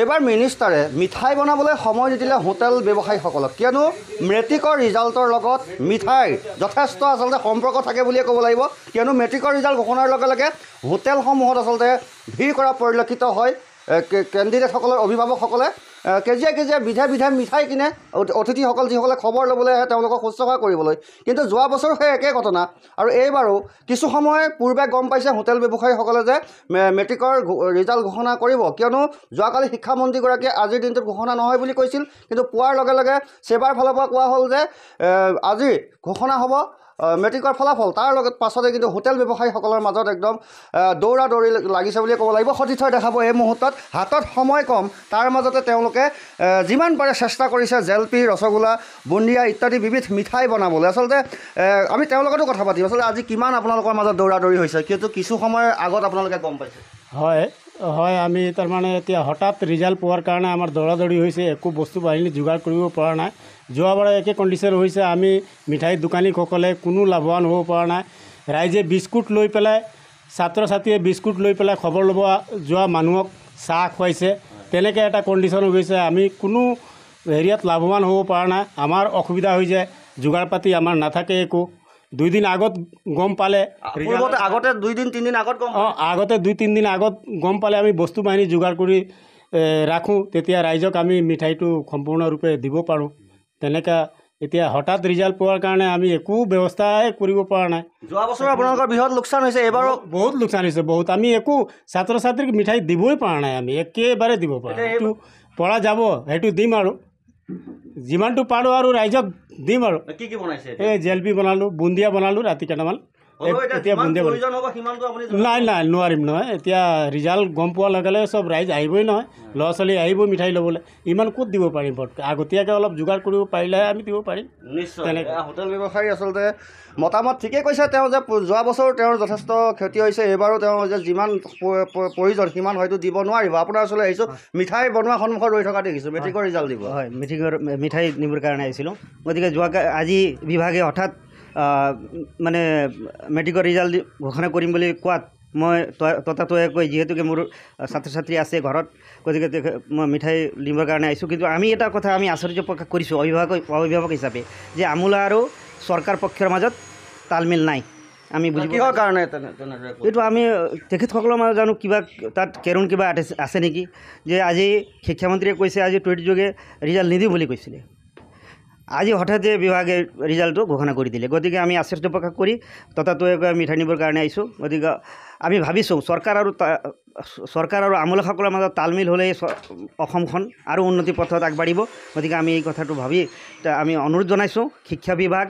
এইবাৰ মিনিষ্টাৰে মিঠাই বনাবলৈ সময় নিদিলে হোটেল ব্যৱসায়ীসকলক কিয়নো মেট্ৰিকৰ ৰিজাল্টৰ লগত মিঠাই যথেষ্ট আচলতে সম্পৰ্ক থাকে বুলিয়ে ক'ব লাগিব কিয়নো মেট্ৰিকৰ ৰিজাল্ট ঘোষণাৰ লগে লগে হোটেলসমূহত আচলতে ভিৰ কৰা পৰিলক্ষিত হয় কেণ্ডিডেটসকলৰ অভিভাৱকসকলে কেজিয়া কেজিয়া বিধে বিধে মিঠাই কিনে অতিথিসকল যিসকলে খবৰ ল'বলৈ আহে তেওঁলোকক শুশ্ৰূষা কৰিবলৈ কিন্তু যোৱা বছৰো সেই একে ঘটনা আৰু এইবাৰো কিছু সময় পূৰ্বে গম পাইছে হোটেল ব্যৱসায়ীসকলে যে মেট্ৰিকৰ ৰিজাল্ট ঘোষণা কৰিব কিয়নো যোৱাকালি শিক্ষামন্ত্ৰীগৰাকীয়ে আজিৰ দিনটোত ঘোষণা নহয় বুলি কৈছিল কিন্তু পোৱাৰ লগে লগে চেবাৰ ফালৰ পৰা কোৱা হ'ল যে আজি ঘোষণা হ'ব মেট্ৰিকৰ ফলাফল তাৰ লগত পাছতে কিন্তু হোটেল ব্যৱসায়ীসকলৰ মাজত একদম দৌৰা দৌৰি লাগিছে বুলিয়ে ক'ব লাগিব সতীৰ্থই দেখাব এই মুহূৰ্তত হাতত সময় কম তাৰ মাজতে তেওঁলোকে যিমান পাৰে চেষ্টা কৰিছে জেলপি ৰসগোল্লা বুন্দিয়া ইত্যাদি বিবিধ মিঠাই বনাবলৈ আচলতে আমি তেওঁৰ লগতো কথা পাতিম আচলতে আজি কিমান আপোনালোকৰ মাজত দৌৰা দৌৰি হৈছে কিন্তু কিছু সময় আগত আপোনালোকে গম পাইছে হয় হয় আমি তাৰমানে এতিয়া হঠাৎ ৰিজাল্ট পোৱাৰ কাৰণে আমাৰ দৌৰা দৌৰি হৈছে একো বস্তু বাহিনী যোগাৰ কৰিব পৰা নাই যোৱাবাৰ একে কণ্ডিশ্যন হৈছে আমি মিঠাই দোকানীসকলে কোনো লাভৱান হ'ব পৰা নাই ৰাইজে বিস্কুট লৈ পেলাই ছাত্ৰ ছাত্ৰীয়ে বিস্কুট লৈ পেলাই খবৰ ল'ব যোৱা মানুহক চাহ খুৱাইছে তেনেকৈ এটা কণ্ডিশ্যন গৈছে আমি কোনো হেৰিয়াত লাভৱান হ'ব পৰা নাই আমাৰ অসুবিধা হৈ যায় যোগাৰ পাতি আমাৰ নাথাকে একো দুইদিন আগত গম পালে আগতে দুদিন তিনিদিন আগত অঁ আগতে দুই তিনিদিন আগত গম পালে আমি বস্তু বাহিনী যোগাৰ কৰি ৰাখোঁ তেতিয়া ৰাইজক আমি মিঠাইটো সম্পূৰ্ণৰূপে দিব পাৰোঁ তেনেকা এতিয়া হঠাৎ ৰিজাল্ট পোৱাৰ কাৰণে আমি একো ব্যৱস্থাই কৰিব পৰা নাই যোৱা বছৰ আপোনালোকৰ বৃহৎ লোকচান হৈছে এইবাৰো বহুত লোকচান হৈছে বহুত আমি একো ছাত্ৰ ছাত্ৰীক মিঠাই দিবই পৰা নাই আমি একেবাৰে দিব পৰা নাই সেইটো পৰা যাব সেইটো দিম আৰু যিমানটো পাৰোঁ আৰু ৰাইজক দিম আৰু কি কি বনাইছে এই জেলপি বনালোঁ বুন্দিয়া বনালোঁ ৰাতি কেইটামান নাই নাই নোৱাৰিম নহয় এতিয়া ৰিজাল্ট গম পোৱাৰ লগে লগে চব ৰাইজ আহিবই নহয় ল'ৰা ছোৱালী আহিব মিঠাই ল'বলৈ ইমান ক'ত দিব পাৰিম আগতীয়াকৈ অলপ যোগাৰ কৰিব পাৰিলেহে আমি দিব পাৰিম হোটেল ব্যৱসায়ী আচলতে মতামত ঠিকেই কৈছে তেওঁ যে যোৱা বছৰ তেওঁৰ যথেষ্ট ক্ষতি হৈছে এইবাৰো তেওঁ যে যিমান প্ৰয়োজন সিমান হয়তো দিব নোৱাৰিব আপোনাৰ ওচৰলৈ আহিছোঁ মিঠাই বনোৱা সন্মুখত ৰৈ থকা দেখিছোঁ মেট্ৰিকৰ ৰিজাল্ট দিব হয় মেট্ৰিকৰ মিঠাই নিবৰ কাৰণে আহিছিলোঁ গতিকে যোৱাকৈ আজি বিভাগে হঠাৎ মানে মেট্ৰিকৰ ৰিজাল্ট ঘোষণা কৰিম বুলি কোৱাত মই ততাতৈয়াকৈ যিহেতুকে মোৰ ছাত্ৰ ছাত্ৰী আছে ঘৰত গতিকে মই মিঠাই নিবৰ কাৰণে আহিছোঁ কিন্তু আমি এটা কথা আমি আচৰ্য প্ৰকাশ কৰিছোঁ অভিভাৱক অভিভাৱক হিচাপে যে আমোলা আৰু চৰকাৰ পক্ষৰ মাজত তালমিল নাই আমি বুজি কিহৰ কাৰণে এইটো আমি তেখেতসকলৰ মাজত জানো কিবা তাত কেৰুণ কিবা আছে নেকি যে আজি শিক্ষামন্ত্ৰীয়ে কৈছে আজি টুইট যোগে ৰিজাল্ট নিদিওঁ বুলি কৈছিলে আজি হঠাতে বিভাগে ৰিজাল্টটো ঘোষণা কৰি দিলে গতিকে আমি আশ্চৰ্য প্ৰকাশ কৰি ততাতৈয়াকে মিঠাই নিবৰ কাৰণে আহিছোঁ গতিকে আমি ভাবিছোঁ ভাবিছো সৰকাৰ আৰ সৰকাৰ আৰ আমলোকসল মাজ তালমিল অসমখন আৰু উন্নতি পথত আগবাঢ়িব গতিকে আমি এই কথাটো ভাবি আমি অনুৰোধ জনাইছোঁ শিক্ষা বিভাগ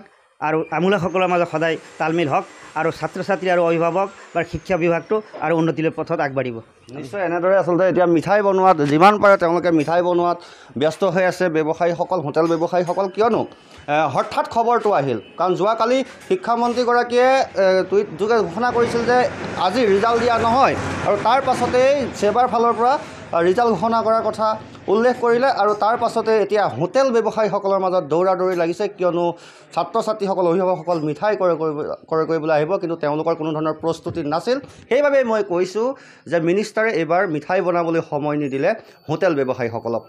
আৰু আমলোকসল মাজত সদায় তালমিল হওক আৰু ছাত্ৰ ছাত্ৰী আৰু অভিভাৱক বা শিক্ষা বিভাগটো আৰু উন্নতিলৈ পথত আগবাঢ়িব নিশ্চয় এনেদৰে আচলতে এতিয়া মিঠাই বনোৱাত যিমান পাৰে তেওঁলোকে মিঠাই বনোৱাত ব্যস্ত হৈ আছে ব্যৱসায়ীসকল হোটেল ব্যৱসায়ীসকল কিয়নো হঠাৎ খবৰটো আহিল কাৰণ যোৱাকালি শিক্ষামন্ত্ৰীগৰাকীয়ে টুইটযোগে ঘোষণা কৰিছিল যে আজি ৰিজাল্ট দিয়া নহয় আৰু তাৰ পাছতেই ছেবাৰ ফালৰ পৰা ৰিজাল্ট ঘোষণা কৰাৰ কথা উল্লেখ কৰিলে আৰু তাৰ পাছতে এতিয়া হোটেল ব্যৱসায়ীসকলৰ মাজত দৌৰা দৌৰি লাগিছে কিয়নো ছাত্ৰ ছাত্ৰীসকল অভিভাৱকসকল মিঠাই ক্ৰয় কৰিব ক্ৰয় কৰিবলৈ আহিব কিন্তু তেওঁলোকৰ কোনো ধৰণৰ প্ৰস্তুতি নাছিল সেইবাবে মই কৈছোঁ যে মিনিষ্টাৰে এইবাৰ মিঠাই বনাবলৈ সময় নিদিলে হোটেল ব্যৱসায়ীসকলক